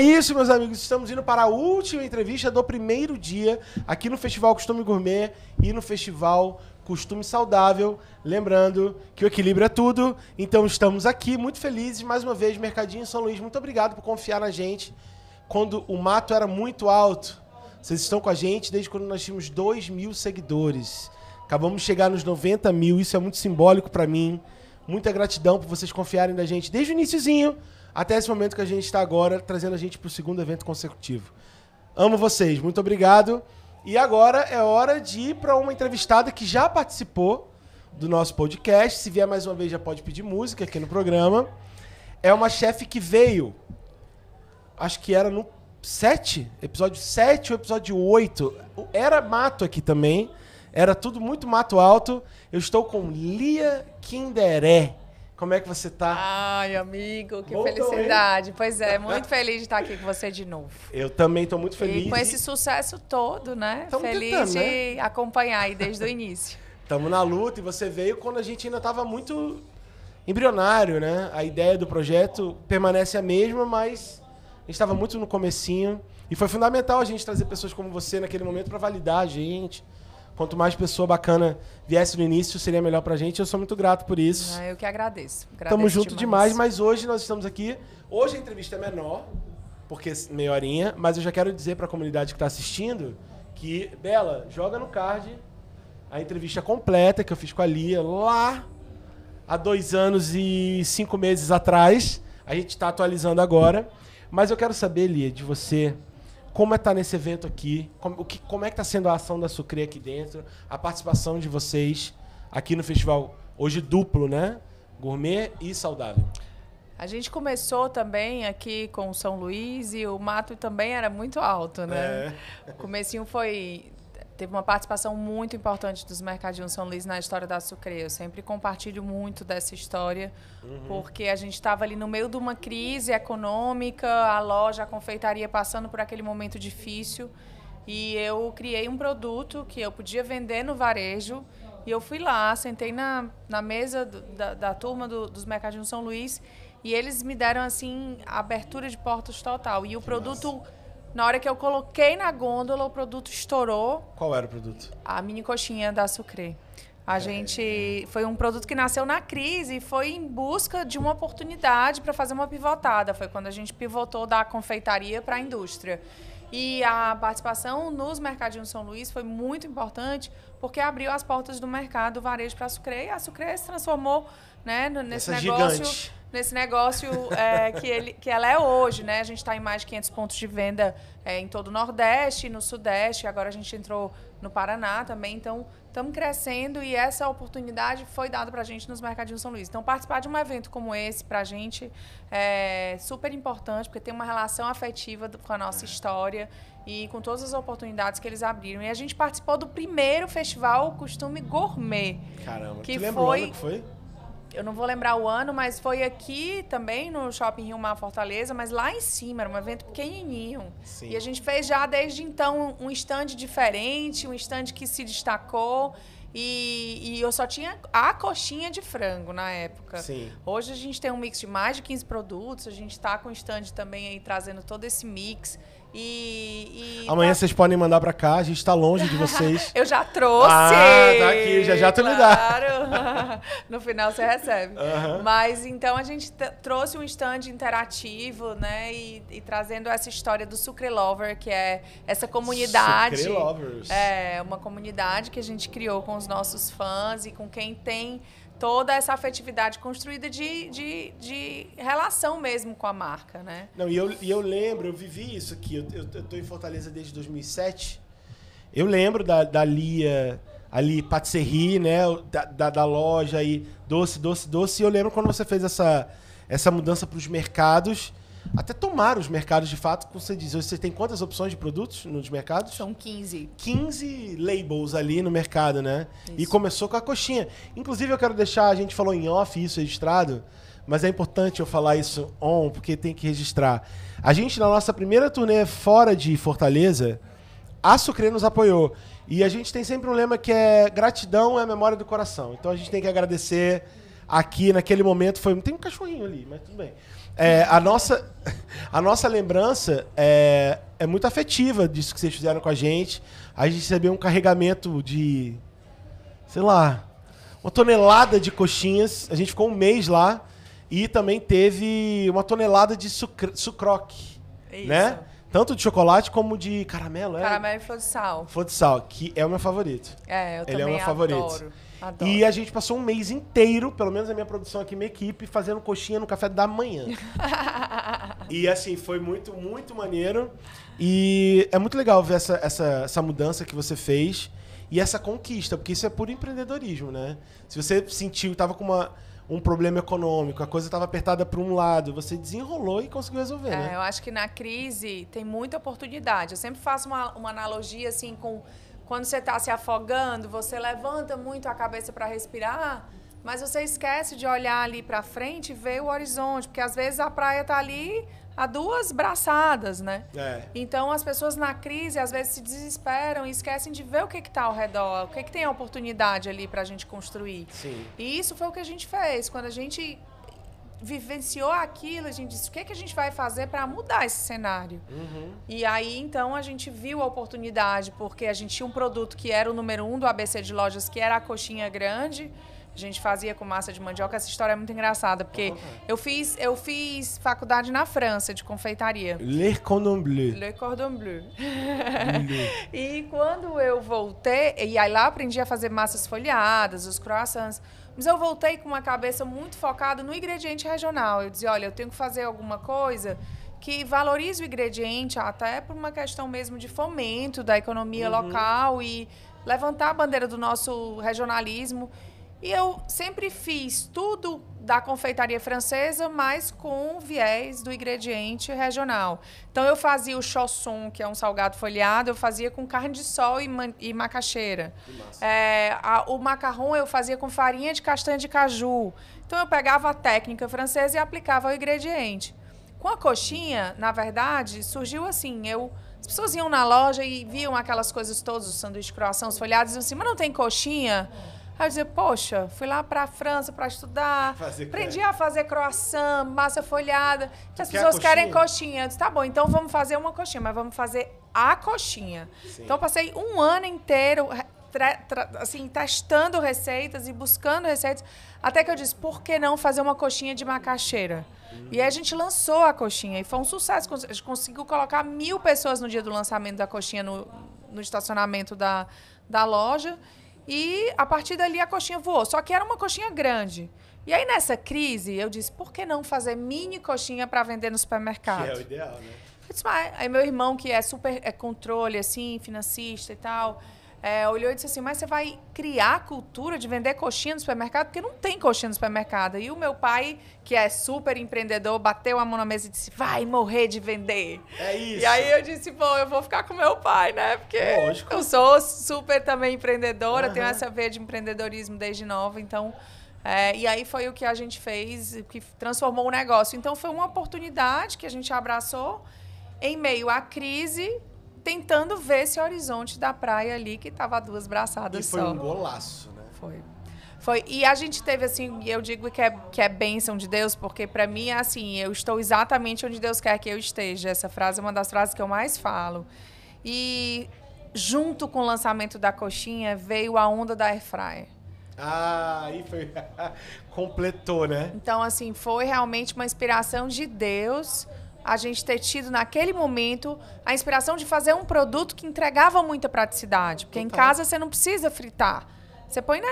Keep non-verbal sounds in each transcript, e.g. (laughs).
isso, meus amigos. Estamos indo para a última entrevista do primeiro dia aqui no Festival Costume Gourmet e no Festival Costume Saudável. Lembrando que o equilíbrio é tudo. Então estamos aqui muito felizes. Mais uma vez, Mercadinho São Luís, muito obrigado por confiar na gente quando o mato era muito alto. Vocês estão com a gente desde quando nós tínhamos 2 mil seguidores. Acabamos de chegar nos 90 mil. Isso é muito simbólico para mim. Muita gratidão por vocês confiarem na gente desde o iníciozinho até esse momento que a gente está agora, trazendo a gente para o segundo evento consecutivo. Amo vocês, muito obrigado. E agora é hora de ir para uma entrevistada que já participou do nosso podcast. Se vier mais uma vez, já pode pedir música aqui no programa. É uma chefe que veio, acho que era no 7, episódio 7 ou episódio 8. Era mato aqui também, era tudo muito mato alto. Eu estou com Lia Kinderé. Como é que você tá? Ai, amigo, que felicidade. Pois é, muito feliz de estar aqui com você de novo. Eu também estou muito feliz. E com esse sucesso todo, né? Tamo feliz tentando, de né? acompanhar aí desde o início. Estamos (laughs) na luta e você veio quando a gente ainda estava muito embrionário, né? A ideia do projeto permanece a mesma, mas a gente estava muito no comecinho. E foi fundamental a gente trazer pessoas como você naquele momento para validar a gente, Quanto mais pessoa bacana viesse no início, seria melhor pra gente. Eu sou muito grato por isso. Ah, eu que agradeço. agradeço Tamo junto demais. demais, mas hoje nós estamos aqui. Hoje a entrevista é menor, porque meia horinha, mas eu já quero dizer pra comunidade que tá assistindo que, Bela, joga no card a entrevista completa que eu fiz com a Lia lá há dois anos e cinco meses atrás. A gente está atualizando agora. Mas eu quero saber, Lia, de você como é estar tá nesse evento aqui, como, o que, como é que está sendo a ação da Sucre aqui dentro, a participação de vocês aqui no festival, hoje duplo, né? Gourmet e saudável. A gente começou também aqui com São Luís e o mato também era muito alto, né? É. O comecinho foi teve uma participação muito importante dos Mercadinhos São Luís na história da Sucre. Eu sempre compartilho muito dessa história, uhum. porque a gente estava ali no meio de uma crise econômica, a loja, a confeitaria passando por aquele momento difícil. E eu criei um produto que eu podia vender no varejo. E eu fui lá, sentei na, na mesa do, da, da, turma do, dos Mercadinhos São Luís e eles me deram assim abertura de portas total. E o que produto massa na hora que eu coloquei na gôndola, o produto estourou. Qual era o produto? A mini coxinha da Sucre. A é, gente foi um produto que nasceu na crise e foi em busca de uma oportunidade para fazer uma pivotada. Foi quando a gente pivotou da confeitaria para a indústria. E a participação nos mercadinhos São Luís foi muito importante porque abriu as portas do mercado do varejo para a Sucre e a Sucre se transformou né, nesse Essa negócio. Gigante nesse negócio é, que, ele, que ela é hoje, né? A gente está em mais de 500 pontos de venda é, em todo o Nordeste, no Sudeste, agora a gente entrou no Paraná também, então estamos crescendo e essa oportunidade foi dada para a gente nos Mercadinhos São Luís. Então, participar de um evento como esse para a gente é super importante, porque tem uma relação afetiva com a nossa é. história e com todas as oportunidades que eles abriram. E a gente participou do primeiro festival Costume Gourmet. Caramba, que tu lembra foi... o ano que foi? eu não vou lembrar o ano, mas foi aqui também no Shopping Rio Mar Fortaleza, mas lá em cima, era um evento pequenininho. Sim. E a gente fez já desde então um stand diferente, um stand que se destacou. E, e eu só tinha a coxinha de frango na época. Sim. Hoje a gente tem um mix de mais de 15 produtos, a gente está com o stand também aí trazendo todo esse mix. E, e Amanhã tá... vocês podem mandar para cá, a gente está longe de vocês. (laughs) eu já trouxe. Ah, tá aqui, já já tu me dá. (laughs) no final você recebe. Uhum. Mas então a gente trouxe um stand interativo, né? E, e, trazendo essa história do Sucre Lover, que é essa comunidade. Sucre Lovers. É, uma comunidade que a gente criou com os nossos fãs e com quem tem toda essa afetividade construída de, de, de relação mesmo com a marca, né? Não, e eu, e eu lembro, eu vivi isso aqui, eu, eu, eu tô em Fortaleza desde 2007, eu lembro da, da Lia ali, patisserie, né, da, da, da loja aí, doce, doce, doce, e eu lembro quando você fez essa, essa mudança para os mercados, até tomar os mercados de fato, como você diz, você tem quantas opções de produtos nos mercados? São 15. 15 labels ali no mercado, né? Isso. E começou com a coxinha. Inclusive, eu quero deixar, a gente falou em off isso registrado, mas é importante eu falar isso on, porque tem que registrar. A gente, na nossa primeira turnê fora de Fortaleza, a Sucre nos apoiou. E a gente tem sempre um lema que é gratidão é a memória do coração. Então a gente tem que agradecer aqui naquele momento. Foi, tem um cachorrinho ali, mas tudo bem. É, a, nossa, (laughs) a nossa lembrança é, é muito afetiva disso que vocês fizeram com a gente. A gente recebeu um carregamento de, sei lá, uma tonelada de coxinhas. A gente ficou um mês lá e também teve uma tonelada de sucroque, Isso. né? Tanto de chocolate como de caramelo, é? Caramelo e flor de sal. Flor de sal, que é o meu favorito. É, eu Ele também é o meu adoro. favorito. Adoro. E a gente passou um mês inteiro, pelo menos a minha produção aqui, minha equipe, fazendo coxinha no café da manhã. (laughs) e assim, foi muito, muito maneiro. E é muito legal ver essa, essa, essa mudança que você fez e essa conquista, porque isso é puro empreendedorismo, né? Se você sentiu, estava com uma um problema econômico, a coisa estava apertada para um lado, você desenrolou e conseguiu resolver. É, né? eu acho que na crise tem muita oportunidade. Eu sempre faço uma, uma analogia assim com quando você está se afogando, você levanta muito a cabeça para respirar, mas você esquece de olhar ali para frente e ver o horizonte, porque às vezes a praia está ali a duas braçadas, né? É. Então as pessoas na crise às vezes se desesperam e esquecem de ver o que está ao redor, o que, que tem a oportunidade ali para a gente construir. Sim. E isso foi o que a gente fez. Quando a gente vivenciou aquilo, a gente disse, o que, é que a gente vai fazer para mudar esse cenário? Uhum. E aí, então, a gente viu a oportunidade, porque a gente tinha um produto que era o número um do ABC de lojas, que era a coxinha grande, a gente fazia com massa de mandioca. Essa história é muito engraçada, porque uhum. eu, fiz, eu fiz faculdade na França de confeitaria. Le cordon bleu. Le cordon bleu. (laughs) e quando eu voltei, e aí lá aprendi a fazer massas folheadas, os croissants. Mas eu voltei com uma cabeça muito focada no ingrediente regional. Eu dizia, olha, eu tenho que fazer alguma coisa que valorize o ingrediente até por uma questão mesmo de fomento da economia uhum. local e levantar a bandeira do nosso regionalismo. E eu sempre fiz tudo da confeitaria francesa, mas com viés do ingrediente regional. Então eu fazia o chosson, que é um salgado folhado, eu fazia com carne de sol e, e macaxeira. É, a, o macarrão eu fazia com farinha de castanha de caju. Então eu pegava a técnica francesa e aplicava o ingrediente. Com a coxinha, na verdade, surgiu assim, eu as pessoas iam na loja e viam aquelas coisas todas, os sanduíches croissants, os folhados, e diziam assim, mas não tem coxinha? Não. Aí eu dizia, poxa, fui lá para a França para estudar, fazer aprendi a fazer croissant, massa folhada, que as Quer pessoas coxinha? querem coxinha. Eu disse, tá bom, então vamos fazer uma coxinha, mas vamos fazer a coxinha. Sim. Então passei um ano inteiro assim, testando receitas e buscando receitas, até que eu disse, por que não fazer uma coxinha de macaxeira? E aí a gente lançou a coxinha e foi um sucesso. A gente conseguiu colocar mil pessoas no dia do lançamento da coxinha no, no estacionamento da, da loja. E a partir dali a coxinha voou. Só que era uma coxinha grande. E aí nessa crise eu disse, por que não fazer mini coxinha para vender no supermercado? Que é o ideal, né? Eu disse, aí meu irmão que é super é controle assim, financista e tal, é, olhou e disse assim: Mas você vai criar a cultura de vender coxinha no supermercado? Porque não tem coxinha no supermercado. E o meu pai, que é super empreendedor, bateu a mão na mesa e disse: Vai morrer de vender. É isso. E aí eu disse: Bom, eu vou ficar com meu pai, né? Porque Lógico. eu sou super também empreendedora, uhum. tenho essa veia de empreendedorismo desde nova, então. É, e aí foi o que a gente fez, que transformou o negócio. Então foi uma oportunidade que a gente abraçou em meio à crise tentando ver esse horizonte da praia ali que tava duas braçadas e foi só. Foi um golaço, né? Foi. Foi, e a gente teve assim, eu digo que é, que é bênção de Deus, porque para mim é assim, eu estou exatamente onde Deus quer que eu esteja. Essa frase é uma das frases que eu mais falo. E junto com o lançamento da coxinha veio a onda da airfryer. Ah, aí foi (laughs) completou, né? Então assim, foi realmente uma inspiração de Deus a gente ter tido naquele momento a inspiração de fazer um produto que entregava muita praticidade. Porque Total. em casa você não precisa fritar. Você põe na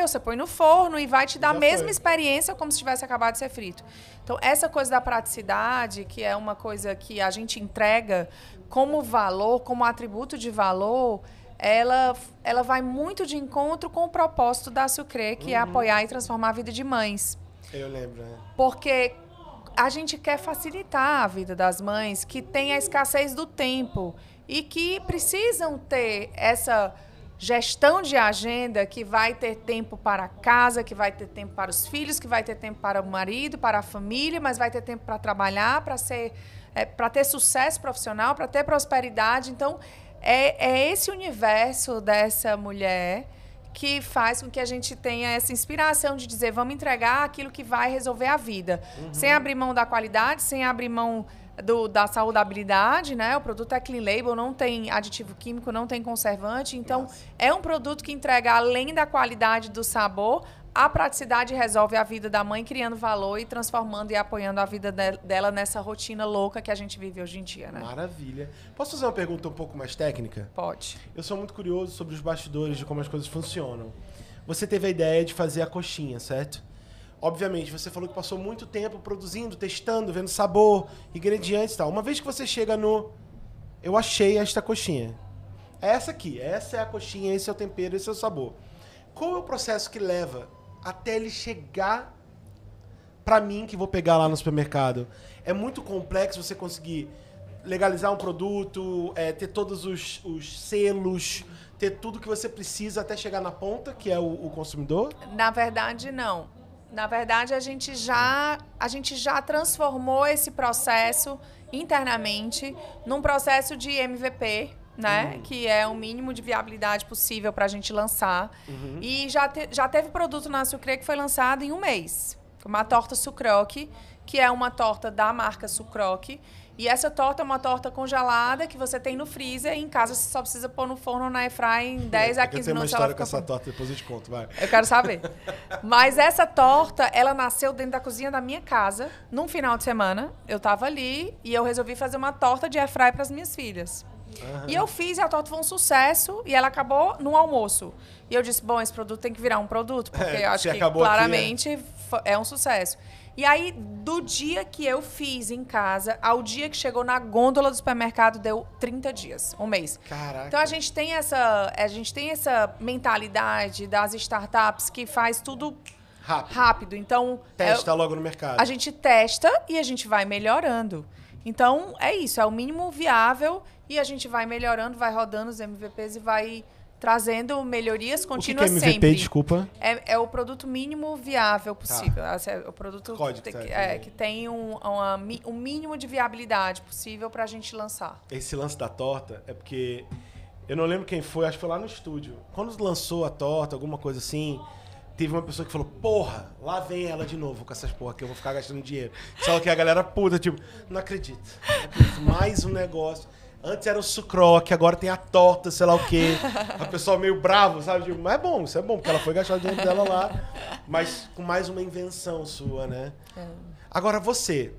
ou você põe no forno e vai te dar Já a mesma foi. experiência como se tivesse acabado de ser frito. Então, essa coisa da praticidade, que é uma coisa que a gente entrega como valor, como atributo de valor, ela, ela vai muito de encontro com o propósito da Sucre, que é uhum. é apoiar e transformar a vida de mães. Eu lembro, né? Porque a gente quer facilitar a vida das mães que têm a escassez do tempo e que precisam ter essa gestão de agenda que vai ter tempo para casa, que vai ter tempo para os filhos, que vai ter tempo para o marido, para a família, mas vai ter tempo para trabalhar, para ser, é, para ter sucesso profissional, para ter prosperidade. Então é, é esse universo dessa mulher que faz com que a gente tenha essa inspiração de dizer vamos entregar aquilo que vai resolver a vida, uhum. sem abrir mão da qualidade, sem abrir mão do, da saudabilidade, né? O produto é clean label, não tem aditivo químico, não tem conservante, então Nossa. é um produto que entrega além da qualidade do sabor a praticidade resolve a vida da mãe, criando valor e transformando e apoiando a vida dela nessa rotina louca que a gente vive hoje em dia, né? Maravilha. Posso fazer uma pergunta um pouco mais técnica? Pode. Eu sou muito curioso sobre os bastidores de como as coisas funcionam. Você teve a ideia de fazer a coxinha, certo? Obviamente, você falou que passou muito tempo produzindo, testando, vendo sabor, ingredientes e tal. Uma vez que você chega no. Eu achei esta coxinha. É essa aqui, essa é a coxinha, esse é o tempero, esse é o sabor. Qual é o processo que leva até ele chegar para mim que vou pegar lá no supermercado. É muito complexo você conseguir legalizar um produto, é, ter todos os, os, selos, ter tudo que você precisa até chegar na ponta, que é o, o consumidor? Na verdade, não. Na verdade, a gente já a gente já transformou esse processo internamente num processo de MVP, né? Uhum. Que é o mínimo de viabilidade possível para a gente lançar. Uhum. E já, te, já teve produto na Sucre que foi lançado em um mês. Uma torta Sucroque, que é uma torta da marca Sucroque. E essa torta é uma torta congelada que você tem no freezer e em casa você só precisa pôr no forno na airfryer em 10 (laughs) é, a 15 minutos. Eu tenho uma história com essa torta, depois eu te conto, vai. Eu quero saber. Mas essa torta, ela nasceu dentro da cozinha da minha casa, num final de semana. Eu tava ali e eu resolvi fazer uma torta de airfryer para as minhas filhas. Uhum. E eu fiz, e a torta foi um sucesso e ela acabou no almoço. E eu disse, bom, esse produto tem que virar um produto, é, porque é, eu acho que claramente aqui, é. é um sucesso. E aí, do dia que eu fiz em casa ao dia que chegou na gôndola do supermercado, deu 30 dias, um mês. Caraca. Então a gente tem essa, a gente tem essa mentalidade das startups que faz tudo rápido. rápido. Então, testa é, logo no mercado. A gente testa e a gente vai melhorando. Então, é isso, é o mínimo viável e a gente vai melhorando, vai rodando os MVPs e vai trazendo melhorias contínuas o que que é MVP, sempre. desculpa? É, é, o produto mínimo viável possível. Tá. É o produto Código, que, é, que, tem um, uma, um mínimo de viabilidade possível para a gente lançar. Esse lance da torta é porque... Eu não lembro quem foi, acho que foi lá no estúdio. Quando lançou a torta, alguma coisa assim teve uma pessoa que falou, porra, lá vem ela de novo com essas porra que eu vou ficar gastando dinheiro. Só que a galera puta, tipo, não Não acredito. Mais um negócio. Antes era o sucroque, agora tem a torta, sei lá o quê. A pessoa meio bravo, sabe? Digo, mas é bom, isso é bom, porque ela foi gastar o dinheiro dela lá. Mas com mais uma invenção sua, né? É. Agora, você.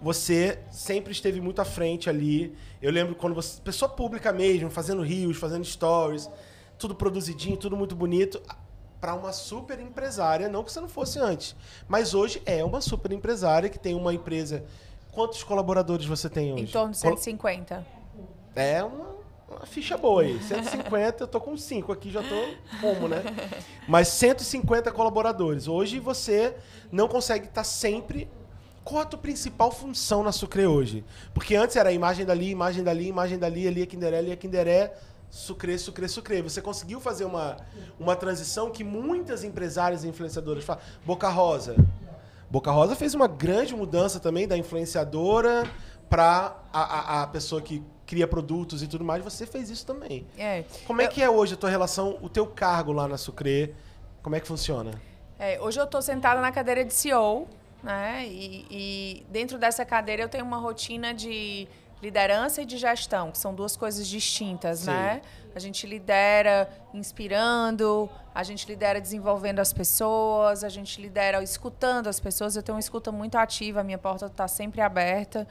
Você sempre esteve muito à frente ali. Eu lembro quando você. Pessoa pública mesmo, fazendo rios, fazendo stories. Tudo produzidinho, tudo muito bonito. Para uma super empresária, não que você não fosse antes. Mas hoje é uma super empresária que tem uma empresa. Quantos colaboradores você tem hoje? Em torno de 150. Col é uma, uma ficha boa aí. 150, eu tô com 5 aqui, já tô como, né? Mas 150 colaboradores. Hoje você não consegue estar tá sempre. Qual a tua principal função na Sucre hoje? Porque antes era imagem dali, imagem dali, imagem dali, ali é Kinderé, ali é Kinderé, Sucre, Sucre, Sucre. Você conseguiu fazer uma, uma transição que muitas empresárias e influenciadoras falam. Boca Rosa. Boca Rosa fez uma grande mudança também da influenciadora para a, a, a pessoa que cria produtos e tudo mais, você fez isso também. É. Como é eu... que é hoje a tua relação, o teu cargo lá na Sucre? Como é que funciona? É, hoje eu estou sentada na cadeira de CEO, né? E, e, dentro dessa cadeira eu tenho uma rotina de liderança e de gestão, que são duas coisas distintas, Sim. né? A gente lidera inspirando, a gente lidera desenvolvendo as pessoas, a gente lidera escutando as pessoas. Eu tenho uma escuta muito ativa, a minha porta está sempre aberta.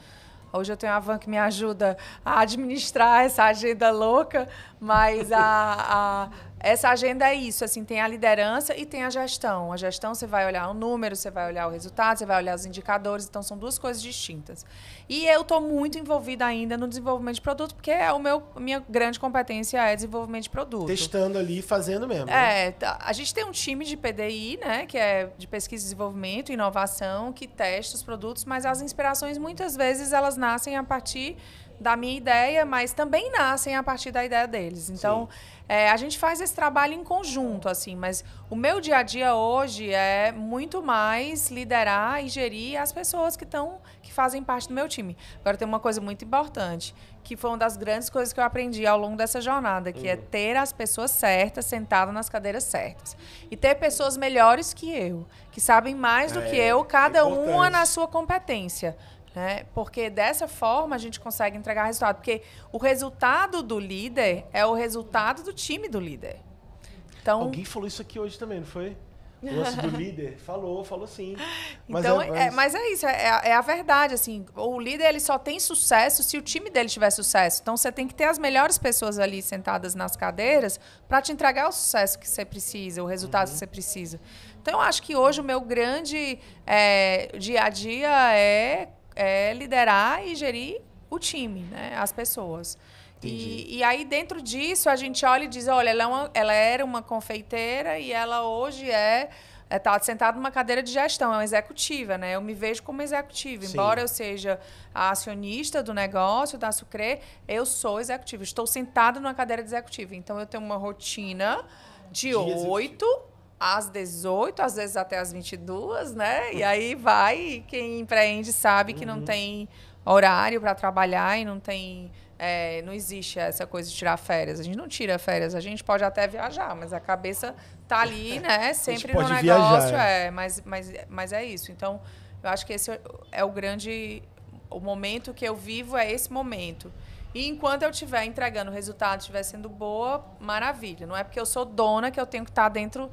Hoje eu tenho a van que me ajuda a administrar essa agenda louca, mas a, a essa agenda é isso, assim, tem a liderança e tem a gestão. A gestão você vai olhar o número, você vai olhar o resultado, você vai olhar os indicadores, então são duas coisas distintas. E eu estou muito envolvida ainda no desenvolvimento de produto, porque é o meu minha grande competência é desenvolvimento de produto. Testando ali, fazendo mesmo. Né? É, tá, a gente tem um time de PDI, né, que é de pesquisa e desenvolvimento, inovação, que testa os produtos, mas as inspirações muitas vezes elas nascem a partir da minha ideia, mas também nascem a partir da ideia deles. Então, Sim é, a gente faz esse trabalho em conjunto, assim, mas o meu dia a dia hoje é muito mais liderar e gerir as pessoas que estão, que fazem parte do meu time. Agora tem uma coisa muito importante, que foi uma das grandes coisas que eu aprendi ao longo dessa jornada, que uhum. é hum. ter as pessoas certas sentadas nas cadeiras certas. E ter pessoas melhores que eu, que sabem mais do é, que eu, cada é uma na sua competência. Né? Porque dessa forma a gente consegue entregar resultado. Porque o resultado do líder é o resultado do time do líder. Então... Alguém falou isso aqui hoje também, não foi? O lance do (laughs) líder falou, falou sim. Mas então, é, é mas... É, mas é isso, é, é, é, a verdade. Assim, o líder ele só tem sucesso se o time dele tiver sucesso. Então você tem que ter as melhores pessoas ali sentadas nas cadeiras para te entregar o sucesso que você precisa, o resultado uhum. que você precisa. Então eu acho que hoje o meu grande é, dia a dia é é liderar e gerir o time, né? As pessoas. E, e, aí, dentro disso, a gente olha e diz: olha, ela, é uma, ela era uma confeiteira e ela hoje é. Está é, tá sentada numa cadeira de gestão, é uma executiva, né? Eu me vejo como executiva. Sim. Embora eu seja a acionista do negócio, da Sucre, eu sou executiva. Estou sentada numa cadeira de executiva. Então, eu tenho uma rotina de oito às 18, às vezes até às 22, né? E aí vai, e quem empreende sabe que não uhum. tem horário para trabalhar e não tem é, não existe essa coisa de tirar férias. A gente não tira férias, a gente pode até viajar, mas a cabeça tá ali, (laughs) né? Sempre no negócio. Viajar, é. é, mas, mas, mas é isso. Então, eu acho que esse é o grande. O momento que eu vivo é esse momento. E enquanto eu estiver entregando o resultado, estiver sendo boa, maravilha. Não é porque eu sou dona que eu tenho que estar tá dentro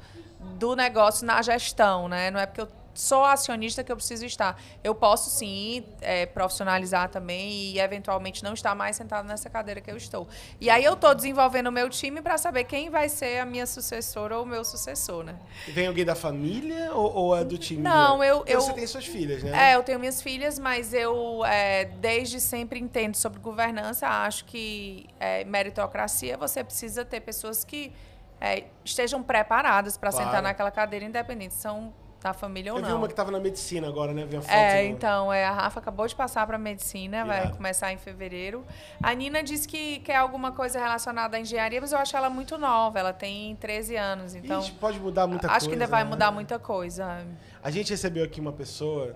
do negócio na gestão, né? Não é porque eu sou acionista que eu preciso estar. Eu posso sim é, profissionalizar também e eventualmente não estar mais sentado nessa cadeira que eu estou. E aí eu estou desenvolvendo o meu time para saber quem vai ser a minha sucessora ou o meu sucessor, né? Vem alguém da família ou, ou é do time? Não, eu, então, eu. Você tem suas filhas, né? É, eu tenho minhas filhas, mas eu é, desde sempre entendo sobre governança. Acho que é, meritocracia você precisa ter pessoas que é, estejam preparadas para claro. sentar naquela cadeira, independente se são da família ou Eu não. Eu vi uma que estava na medicina agora, né? Vi a é, foto é, então, é, a Rafa acabou de passar para medicina, vai começar em fevereiro. A Nina disse que quer alguma coisa relacionada à engenharia, mas eu acho ela muito nova, ela tem 13 anos, então... gente pode mudar muita acho coisa. Acho que ainda vai né? mudar muita coisa. A gente recebeu aqui uma pessoa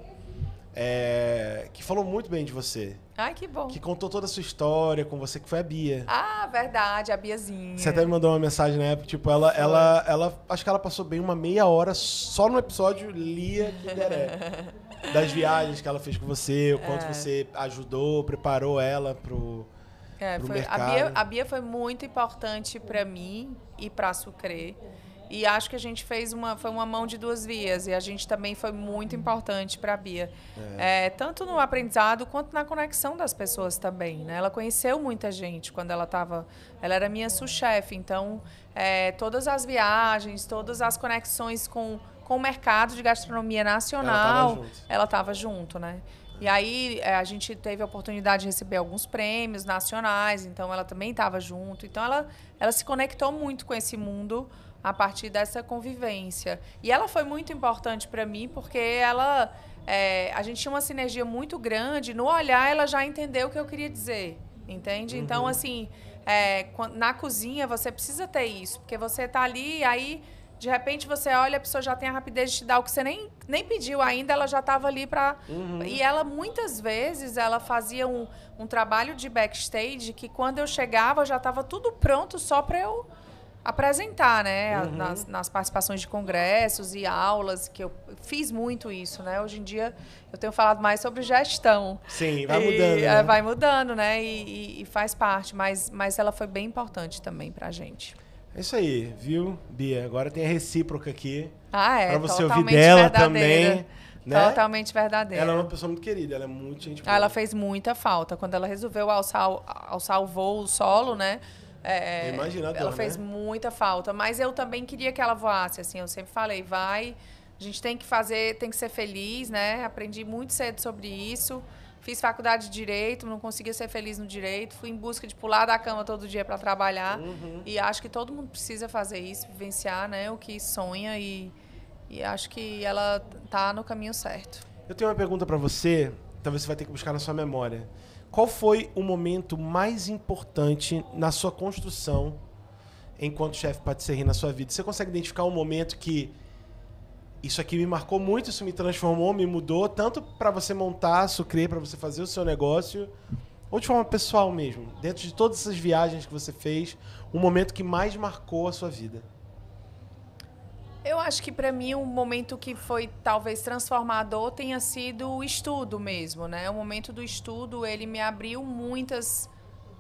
é, que falou muito bem de você. Ai, que bom. Que contou toda a sua história com você, que foi a Bia. Ah, verdade, a Biazinha. Você até me mandou uma mensagem na época, tipo, ela, ela, ela, acho que ela passou bem uma meia hora só no episódio Lia Kinderé. (laughs) das viagens que ela fez com você, o quanto é. você ajudou, preparou ela pro, é, pro foi, mercado. A Bia, a Bia foi muito importante para mim e para Sucre. E acho que a gente fez uma foi uma mão de duas vias e a gente também foi muito importante para a Bia, é. É, tanto no aprendizado quanto na conexão das pessoas também. Né? Ela conheceu muita gente quando ela estava, ela era minha sous-chefe, então é, todas as viagens, todas as conexões com, com o mercado de gastronomia nacional, ela estava junto. junto, né? E aí é, a gente teve a oportunidade de receber alguns prêmios nacionais, então ela também estava junto. Então ela, ela se conectou muito com esse mundo a partir dessa convivência. E ela foi muito importante para mim porque ela é, a gente tinha uma sinergia muito grande. No olhar, ela já entendeu o que eu queria dizer, entende? Então, uhum. Então, assim, é, na cozinha você precisa ter isso, porque você tá ali, aí de repente você olha, a pessoa já tem a rapidez de te dar o que você nem, nem pediu ainda, ela já estava ali para. Uhum. E ela, muitas vezes, ela fazia um, um trabalho de backstage que quando eu chegava já estava tudo pronto só para eu apresentar, né? Uhum. Nas, nas, participações de congressos e aulas, que eu fiz muito isso, né? Hoje em dia eu tenho falado mais sobre gestão. Sim, vai e, mudando. Né? É, vai mudando, né? E, e, faz parte, mas, mas ela foi bem importante também pra gente. É isso aí, viu, Bia? Agora tem a recíproca aqui. Ah, é. Pra você ouvir dela verdadeira. também. Né? Totalmente verdadeira. Ela é uma pessoa muito querida, ela é muito gente ah, boa. Ela fez muita falta. Quando ela resolveu alçar, alçar o voo solo, né? É, é, é Imagina ela né? fez né? muita falta, mas eu também queria que ela voasse, assim, eu sempre falei, vai, a gente tem que fazer, tem que ser feliz, né? Aprendi muito cedo sobre isso. Fiz faculdade de direito, não conseguia ser feliz no direito, fui em busca de pular da cama todo dia para trabalhar. Uhum. E acho que todo mundo precisa fazer isso, vivenciar, né, o que sonha e e acho que ela tá no caminho certo. Eu tenho uma pergunta para você, talvez você vai ter que buscar na sua memória. Qual foi o momento mais importante na sua construção enquanto chefe patisserie na sua vida? Você consegue identificar um momento que isso aqui me marcou muito, isso me transformou, me mudou, tanto para você montar sucrer, para você fazer o seu negócio, ou de forma pessoal mesmo, dentro de todas essas viagens que você fez, um momento que mais marcou a sua vida? Eu acho que para mim o um momento que foi talvez transformador tenha sido o estudo mesmo, né? O momento do estudo ele me abriu muitas,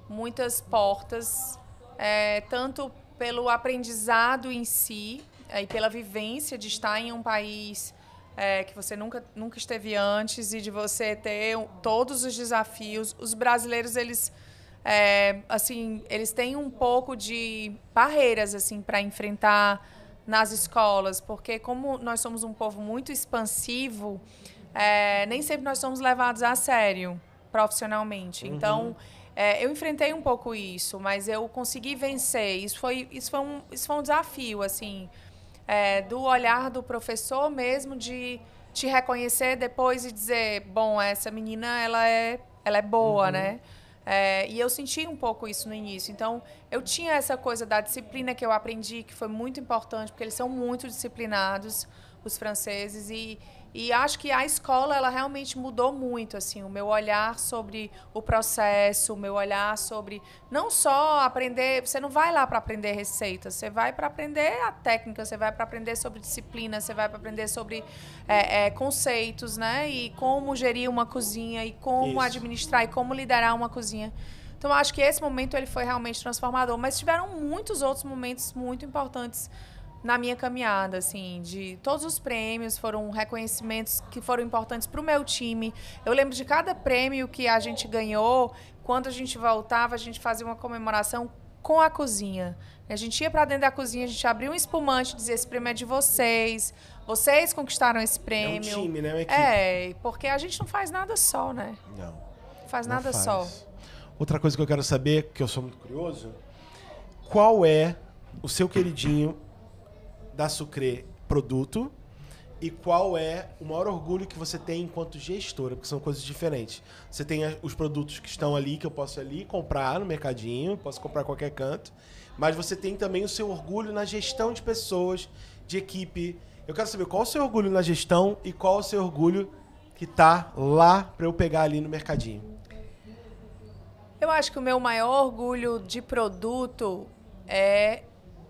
muitas portas, é, tanto pelo aprendizado em si é, e pela vivência de estar em um país é, que você nunca, nunca esteve antes e de você ter todos os desafios. Os brasileiros eles assim eles têm um pouco de barreiras assim para enfrentar nas escolas, porque como nós somos um povo muito expansivo, é, nem sempre nós somos levados a sério profissionalmente. Uhum. Então, é, eu enfrentei um pouco isso, mas eu consegui vencer. Isso foi, isso foi, um, isso foi um desafio, assim, é, do olhar do professor mesmo, de te reconhecer depois e dizer, bom, essa menina, ela é, ela é boa, uhum. né? É, e eu senti um pouco isso no início. Então, eu tinha essa coisa da disciplina que eu aprendi, que foi muito importante, porque eles são muito disciplinados, os franceses, e, e acho que a escola ela realmente mudou muito assim, o meu olhar sobre o processo, o meu olhar sobre não só aprender, você não vai lá para aprender receita, você vai para aprender a técnica, você vai para aprender sobre disciplina, você vai para aprender sobre é, é, conceitos, né? E como gerir uma cozinha e como Isso. administrar e como liderar uma cozinha. Então acho que esse momento ele foi realmente transformador, mas tiveram muitos outros momentos muito importantes na minha caminhada, assim, de todos os prêmios foram reconhecimentos que foram importantes para o meu time. Eu lembro de cada prêmio que a gente ganhou, quando a gente voltava, a gente fazia uma comemoração com a cozinha. A gente ia para dentro da cozinha, a gente abria um espumante, dizia esse prêmio é de vocês, vocês conquistaram esse prêmio. É um time, né, uma é, equipe. É, porque a gente não faz nada só, né? Não. não faz não nada faz. só. Outra coisa que eu quero saber, que eu sou muito curioso, qual é o seu queridinho da Sucre produto e qual é o maior orgulho que você tem enquanto gestora, porque são coisas diferentes. Você tem os produtos que estão ali, que eu posso ali comprar no mercadinho, posso comprar qualquer canto, mas você tem também o seu orgulho na gestão de pessoas, de equipe. Eu quero saber qual o seu orgulho na gestão e qual o seu orgulho que está lá para eu pegar ali no mercadinho. Eu acho que o meu maior orgulho de produto é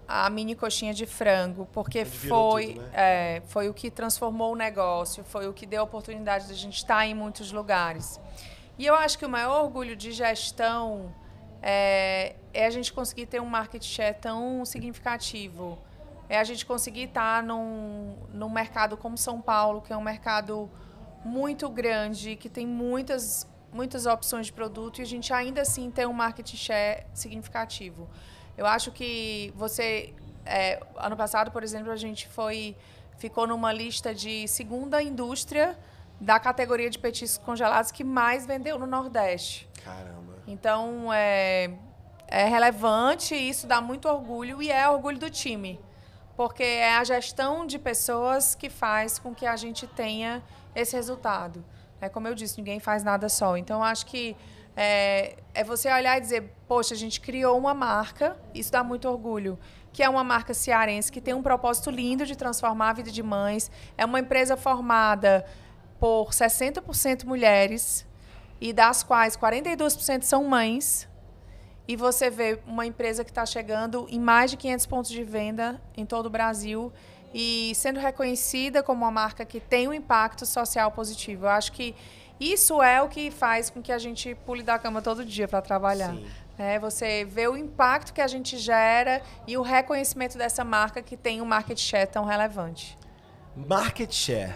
a mini coxinha de frango, porque foi, tudo, né? é, foi o que transformou o negócio, foi o que deu a oportunidade de a gente estar tá em muitos lugares. E eu acho que o maior orgulho de gestão é, é a gente conseguir ter um market share tão significativo. É a gente conseguir estar tá num, num mercado como São Paulo, que é um mercado muito grande, que tem muitas, muitas opções de produto, e a gente ainda assim tem um market share significativo. Eu acho que você. É, ano passado, por exemplo, a gente foi ficou numa lista de segunda indústria da categoria de petiscos congelados que mais vendeu no Nordeste. Caramba. Então é, é relevante, isso dá muito orgulho e é orgulho do time. Porque é a gestão de pessoas que faz com que a gente tenha esse resultado. É como eu disse, ninguém faz nada só. Então acho que é, é você olhar e dizer, poxa, a gente criou uma marca, isso dá muito orgulho que é uma marca cearense que tem um propósito lindo de transformar a vida de mães. É uma empresa formada por 60% mulheres e das quais 42% são mães. E você vê uma empresa que está chegando em mais de 500 pontos de venda em todo o Brasil e sendo reconhecida como uma marca que tem um impacto social positivo. Eu acho que isso é o que faz com que a gente pule da cama todo dia para trabalhar. Sim. É, você vê o impacto que a gente gera e o reconhecimento dessa marca que tem um market share tão relevante. Market share.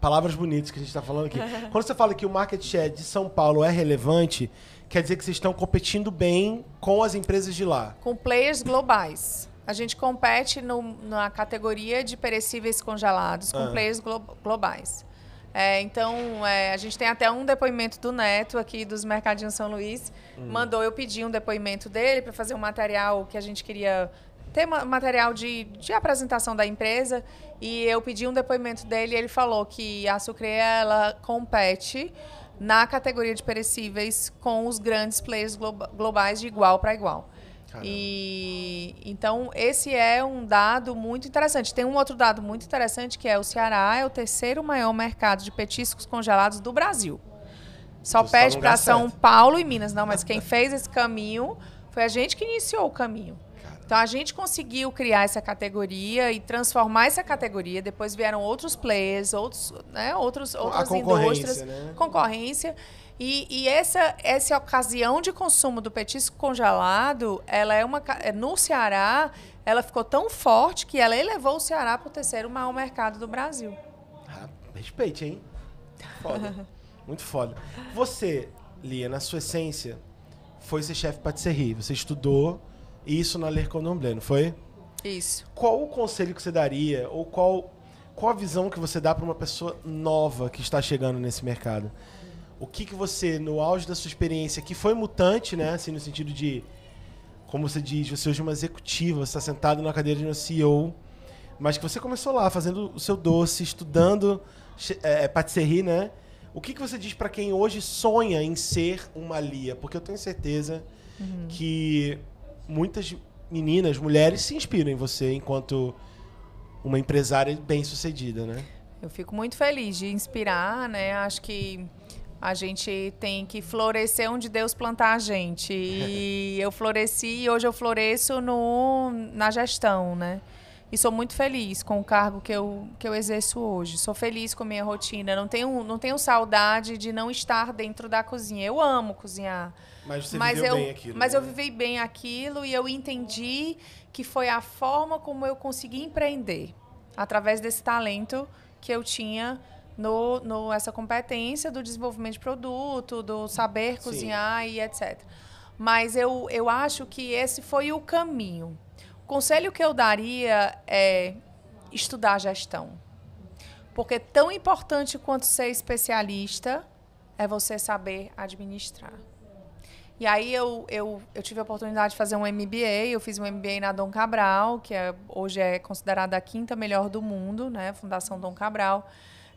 Palavras bonitas que a gente está falando aqui. (laughs) Quando você fala que o market share de São Paulo é relevante, quer dizer que vocês estão competindo bem com as empresas de lá. Com players globais. A gente compete no, na categoria de perecíveis congelados com ah. players glo globais. É, então, é, a gente tem até um depoimento do Neto aqui dos Mercadinhos São Luís. Hum. Mandou eu pedir um depoimento dele para fazer um material que a gente queria ter material de, de apresentação da empresa. E eu pedi um depoimento dele e ele falou que a Sucre ela compete na categoria de perecíveis com os grandes players globais de igual para igual. Caramba. E então esse é um dado muito interessante. Tem um outro dado muito interessante que é o Ceará é o terceiro maior mercado de petiscos congelados do Brasil. Só Você pede para São certo. Paulo e Minas, não, mas quem fez esse caminho foi a gente que iniciou o caminho. Então a gente conseguiu criar essa categoria e transformar essa categoria. Depois vieram outros players, outros, né, outros, outras indústrias, né? concorrência. E, e, essa, essa ocasião de consumo do petisco congelado, ela é uma eh, no Ceará, ela ficou tão forte que ela elevou o Ceará para o terceiro maior mercado do Brasil. Ah, respeite, hein? Foda. (laughs) Muito foda. Você, Lia, na sua essência, foi ser chefe patisserie. Você estudou isso na Ler Condomblé, não foi? Isso. Qual o conselho que você daria ou qual qual a visão que você dá para uma pessoa nova que está chegando nesse mercado? o que, que você, no auge da sua experiência, que foi mutante, né? Assim, no sentido de, como você diz, você hoje é uma executiva, você está sentado na cadeira de uma CEO, mas que você começou lá fazendo o seu doce, estudando é, é, patisserie, né? O que, que você diz para quem hoje sonha em ser uma Lia? Porque eu tenho certeza uhum. que muitas meninas, mulheres se inspiram em você enquanto uma empresária bem-sucedida, né? Eu fico muito feliz de inspirar, né? Acho que a gente tem que florescer onde Deus plantar a gente. E (laughs) eu floresci e hoje eu floresço no, na gestão, né? E sou muito feliz com o cargo que eu, que eu exerço hoje. Sou feliz com a minha rotina. Não tenho, não tenho saudade de não estar dentro da cozinha. Eu amo cozinhar. Mas você mas viveu eu, bem aquilo. Mas né? eu vivi bem aquilo e eu entendi que foi a forma como eu consegui empreender através desse talento que eu tinha no, no essa competência do desenvolvimento de produto, do saber cozinhar Sim. e etc. Mas eu, eu acho que esse foi o caminho. O conselho que eu daria é estudar gestão. Porque tão importante quanto ser especialista é você saber administrar. E aí eu, eu, eu tive a oportunidade de fazer um MBA, eu fiz um MBA na Dom Cabral, que é, hoje é considerada a quinta melhor do mundo, né? Fundação Dom Cabral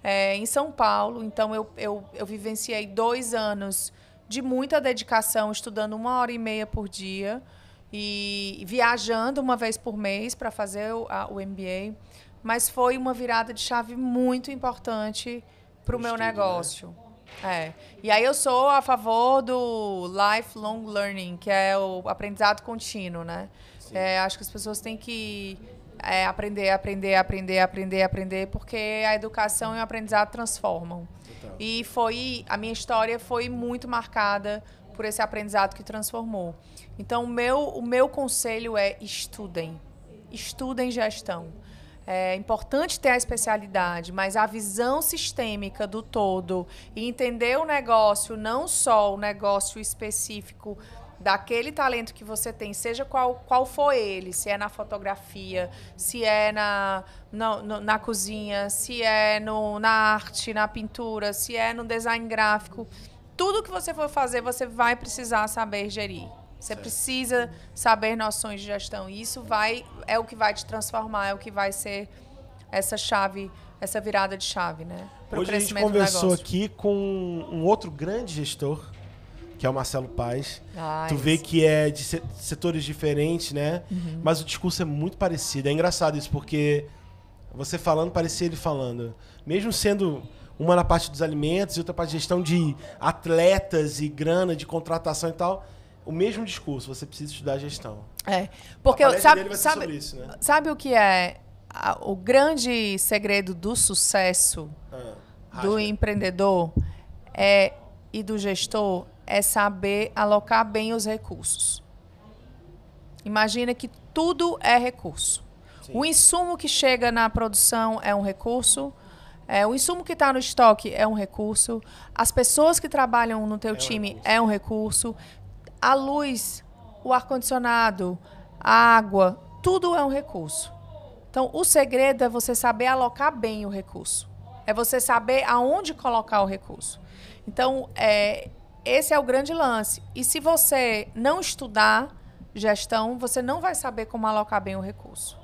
é, em São Paulo. Então, eu, eu, eu vivenciei dois anos de muita dedicação, estudando uma hora e meia por dia e viajando uma vez por mês para fazer o, a, o MBA. Mas foi uma virada de chave muito importante para o meu estudo, né? negócio. Né? É. E aí eu sou a favor do lifelong learning, que é o aprendizado contínuo, né? É, acho que as pessoas têm que é, aprender, aprender, aprender, aprender, aprender, porque a educação e o aprendizado transformam. Total. E foi a minha história foi muito marcada por esse aprendizado que transformou. Então, o meu, o meu conselho é estudem. Estudem gestão. É importante ter a especialidade, mas a visão sistêmica do todo e entender o negócio, não só o negócio específico daquele talento que você tem, seja qual, qual for ele, se é na fotografia, se é na, na, na cozinha, se é no, na arte, na pintura, se é no design gráfico, tudo que você for fazer, você vai precisar saber gerir. Você certo. precisa saber noções de gestão. E isso vai é o que vai te transformar, é o que vai ser essa chave, essa virada de chave, né? Pro Hoje a gente conversou aqui com um outro grande gestor que é o Marcelo Paz. Ah, tu vê isso. que é de setores diferentes, né? Uhum. Mas o discurso é muito parecido. É engraçado isso, porque você falando, parecia ele falando. Mesmo sendo uma na parte dos alimentos e outra parte de gestão de atletas e grana, de contratação e tal, o mesmo discurso, você precisa estudar gestão. É. Porque sabe, sabe, isso, né? sabe o que é o grande segredo do sucesso ah, do empreendedor é, e do gestor é saber alocar bem os recursos. Imagina que tudo é recurso. Sim. O insumo que chega na produção é um recurso. É, o insumo que está no estoque é um recurso. As pessoas que trabalham no teu é time um é um recurso. A luz, o ar-condicionado, a água, tudo é um recurso. Então, o segredo é você saber alocar bem o recurso. É você saber aonde colocar o recurso. Então, é, esse é o grande lance. E se você não estudar gestão, você não vai saber como alocar bem o recurso.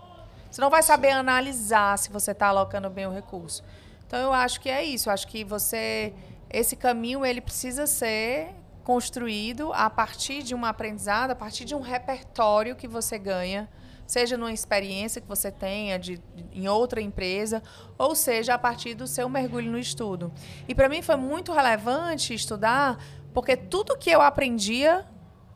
Você não vai saber analisar se você está alocando bem o recurso. Então eu acho que é isso. Eu acho que você esse caminho ele precisa ser construído a partir de um aprendizado, a partir de um repertório que você ganha, seja numa experiência que você tenha de, em outra empresa, ou seja a partir do seu mergulho no estudo. E para mim foi muito relevante estudar porque tudo que eu aprendia,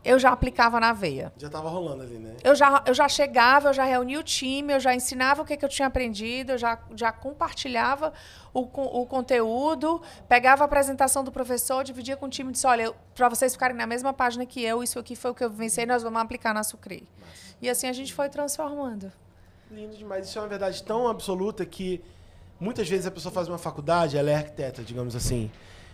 eu já aplicava na veia. Já estava rolando ali, né? Eu já, eu já chegava, eu já reunia o time, eu já ensinava o que, que eu tinha aprendido, eu já, já compartilhava o, o conteúdo, pegava a apresentação do professor, dividia com o time e disse: olha, para vocês ficarem na mesma página que eu, isso aqui foi o que eu vencei, nós vamos aplicar na sucre E assim a gente foi transformando. Lindo demais. Isso é uma verdade tão absoluta que muitas vezes a pessoa faz uma faculdade, ela é arquiteta, digamos assim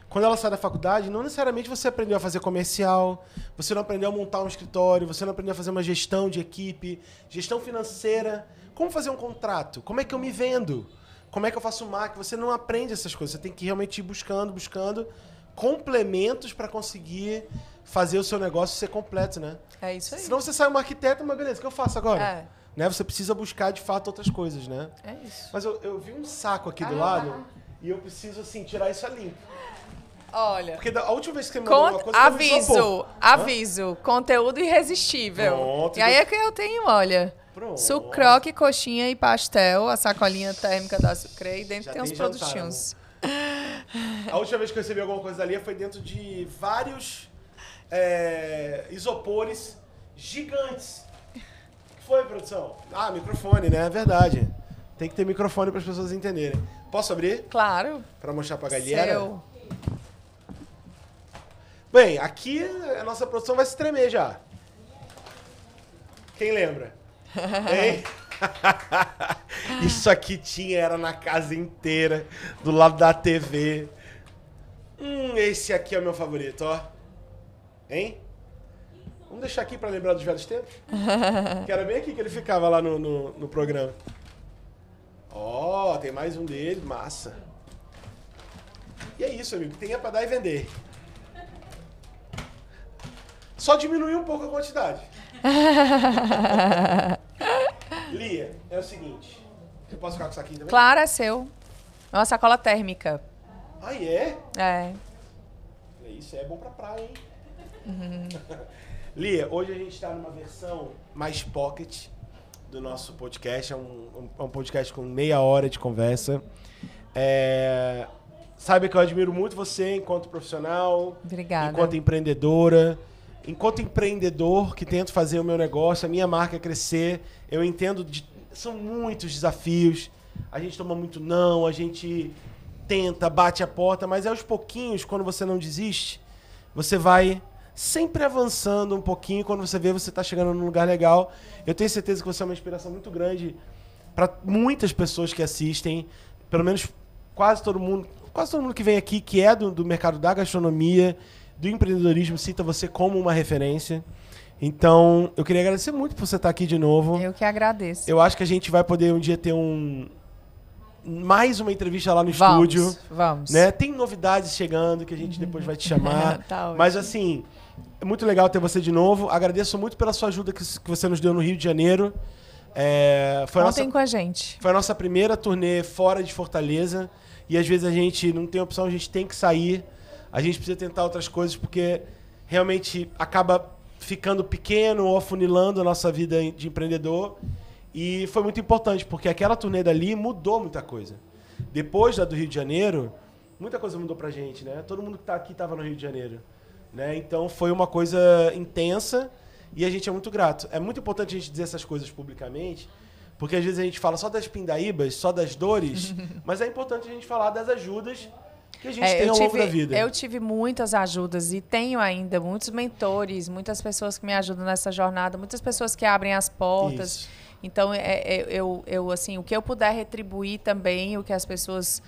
quando ela sai da faculdade, não necessariamente você aprendeu a fazer comercial, você não aprendeu a montar um escritório, você não aprendeu a fazer uma gestão de equipe, gestão financeira, como fazer um contrato, como é que eu me vendo, como é que eu faço marketing. Você não aprende essas coisas, você tem que realmente ir buscando, buscando complementos para conseguir fazer o seu negócio ser completo, né? É isso aí. Senão você sai um arquiteto, mas beleza, o que eu faço agora? É. Né? Você precisa buscar de fato outras coisas, né? É isso. Mas eu, eu vi um saco aqui ah. do lado e eu preciso assim tirar isso a limpo. Olha. Porque da, a última vez que você mandou cont... coisa, Aviso, aviso. Hã? Conteúdo irresistível. Pronto, e aí é que eu tenho, olha. Pronto. Sucroque, coxinha e pastel, a sacolinha térmica da Sucre e dentro Já tem uns produtinhos. Jantar, a última vez que eu recebi alguma coisa ali foi dentro de vários é, isopores gigantes. O que foi, produção? Ah, microfone, né? É verdade. Tem que ter microfone para as pessoas entenderem. Posso abrir? Claro. Para mostrar para a galera? Seu. Bem, aqui a nossa produção vai se tremer já. Quem lembra? Hein? (laughs) Isso aqui tinha, era na casa inteira, do lado da TV. Hum, esse aqui é o meu favorito, ó. Hein? Vamos deixar aqui para lembrar dos velhos tempos? que era bem aqui que ele ficava lá no, no, no programa. Ó, oh, tem mais um dele, massa. E é isso, amigo. tem é para dar e vender. Só diminui um pouco a quantidade. (laughs) Lia, é o seguinte. Eu posso ficar com isso aqui também? Claro, é seu. É uma sacola térmica. Ah, é? É. Isso é bom pra praia, hein? Uhum. (laughs) Lia, hoje a gente está numa versão mais pocket do nosso podcast. É um, um, é um podcast com meia hora de conversa. É, sabe que eu admiro muito você enquanto profissional, Obrigada. enquanto empreendedora enquanto empreendedor que tento fazer o meu negócio, a minha marca é crescer, eu entendo de, são muitos desafios. A gente toma muito não, a gente tenta, bate a porta, mas aos pouquinhos, quando você não desiste, você vai sempre avançando um pouquinho. Quando você vê, você está chegando num lugar legal. Eu tenho certeza que você é uma inspiração muito grande para muitas pessoas que assistem, pelo menos quase todo mundo, quase todo mundo que vem aqui que é do, do mercado da gastronomia do empreendedorismo cita você como uma referência. Então, eu queria agradecer muito por você estar aqui de novo. Eu que agradeço. Eu acho que a gente vai poder um dia ter um mais uma entrevista lá no vamos, estúdio. Vamos. Né? Tem novidades chegando que a gente depois vai te chamar. (laughs) tá Mas assim, é muito legal ter você de novo. Agradeço muito pela sua ajuda que, você nos deu no Rio de Janeiro. É, foi Contem nossa, com a gente. Foi a nossa primeira turnê fora de Fortaleza. E às vezes a gente não tem opção, a gente tem que sair a gente precisa tentar outras coisas porque realmente acaba ficando pequeno ou afunilando a nossa vida de empreendedor. E foi muito importante, porque aquela turnê dali mudou muita coisa. Depois da do Rio de Janeiro, muita coisa mudou pra gente, né? Todo mundo que tá aqui estava no Rio de Janeiro, né? Então foi uma coisa intensa e a gente é muito grato. É muito importante a gente dizer essas coisas publicamente, porque às vezes a gente fala só das pindaíbas, só das dores, (laughs) mas é importante a gente falar das ajudas que a gente é, tem ao tive, longo da vida. Eu tive muitas ajudas e tenho ainda muitos mentores, muitas pessoas que me ajudam nessa jornada, muitas pessoas que abrem as portas. Isso. Então, é, é, eu, eu, assim, o que eu puder retribuir também, o que as pessoas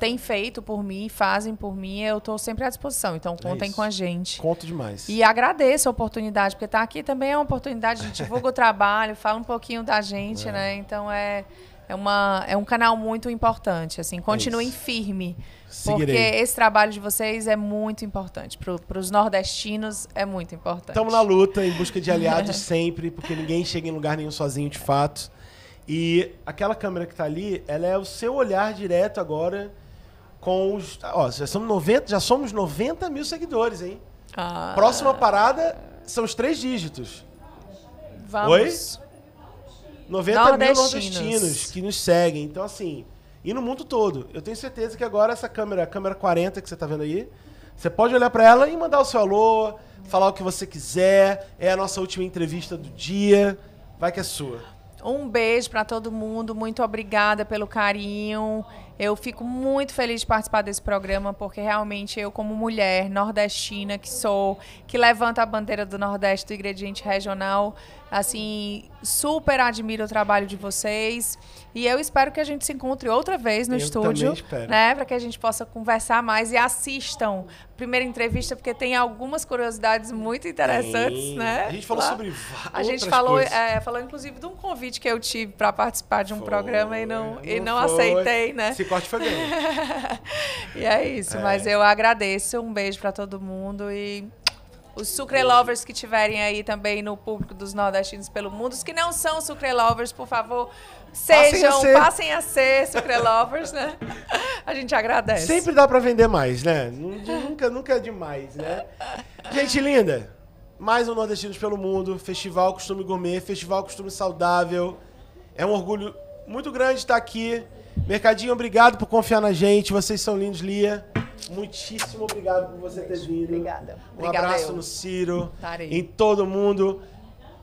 têm feito por mim, fazem por mim, eu estou sempre à disposição. Então, é contem é com a gente. Conto demais. E agradeço a oportunidade, porque estar tá aqui também é uma oportunidade de divulgar o (laughs) trabalho, fala um pouquinho da gente, é. né? Então, é é, uma, é um canal muito importante. Assim, continuem é firme, Seguirei. porque esse trabalho de vocês é muito importante. Para os nordestinos é muito importante. Estamos na luta, em busca de aliados (laughs) sempre, porque ninguém chega em lugar nenhum sozinho, de fato. E aquela câmera que está ali, ela é o seu olhar direto agora com os. Ó, já somos 90, já somos 90 mil seguidores, hein? Ah. Próxima parada são os três dígitos. Vamos. Oi? 90 nordestinos. mil nordestinos que nos seguem. Então, assim, e no mundo todo. Eu tenho certeza que agora essa câmera, a câmera 40 que você está vendo aí, você pode olhar para ela e mandar o seu alô, falar o que você quiser. É a nossa última entrevista do dia. Vai que é sua. Um beijo para todo mundo. Muito obrigada pelo carinho. Eu fico muito feliz de participar desse programa, porque realmente eu, como mulher nordestina que sou, que levanta a bandeira do Nordeste do ingrediente regional, Assim, super admiro o trabalho de vocês. E eu espero que a gente se encontre outra vez no eu estúdio. Né? Para que a gente possa conversar mais e assistam. Primeira entrevista, porque tem algumas curiosidades muito interessantes, Sim. né? A gente falou sobre várias A gente falou, é, falou, inclusive, de um convite que eu tive para participar de um foi. programa e não, não e não aceitei, né? Esse corte foi bem. (laughs) e é isso, é. mas eu agradeço. Um beijo para todo mundo e os sucre lovers que tiverem aí também no público dos nordestinos pelo mundo, os que não são sucre lovers, por favor, sejam, passem a ser, passem sucre lovers, né? (laughs) A gente agradece. Sempre dá para vender mais, né? Nunca, nunca é demais, né? Gente linda, mais um Nordestinos pelo Mundo, Festival Costume Gourmet, Festival Costume Saudável. É um orgulho muito grande estar aqui. Mercadinho, obrigado por confiar na gente. Vocês são lindos, Lia. Muitíssimo obrigado por você ter vindo. Obrigada. Um Obrigada abraço eu. no Ciro, Tarei. em todo mundo.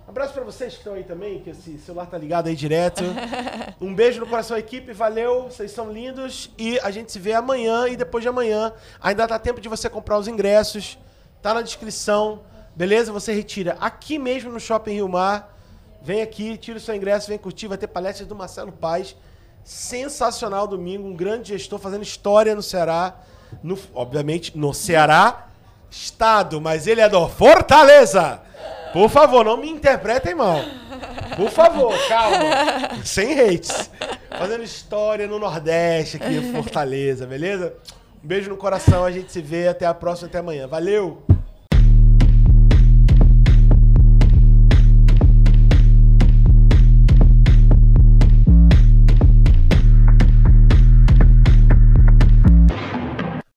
Um abraço para vocês que estão aí também, que esse celular tá ligado aí direto. (laughs) um beijo no coração, da equipe. Valeu, vocês são lindos. E a gente se vê amanhã e depois de amanhã. Ainda dá tempo de você comprar os ingressos. Tá na descrição. Beleza? Você retira aqui mesmo no Shopping Rio Mar. Vem aqui, tira o seu ingresso, vem curtir. Vai ter palestra do Marcelo Paz. Sensacional domingo. Um grande gestor fazendo história no Ceará no, obviamente, no Ceará, estado, mas ele é do Fortaleza. Por favor, não me interpretem mal. Por favor, calma. Sem hates. Fazendo história no Nordeste aqui, Fortaleza, beleza? Um beijo no coração, a gente se vê até a próxima, até amanhã. Valeu!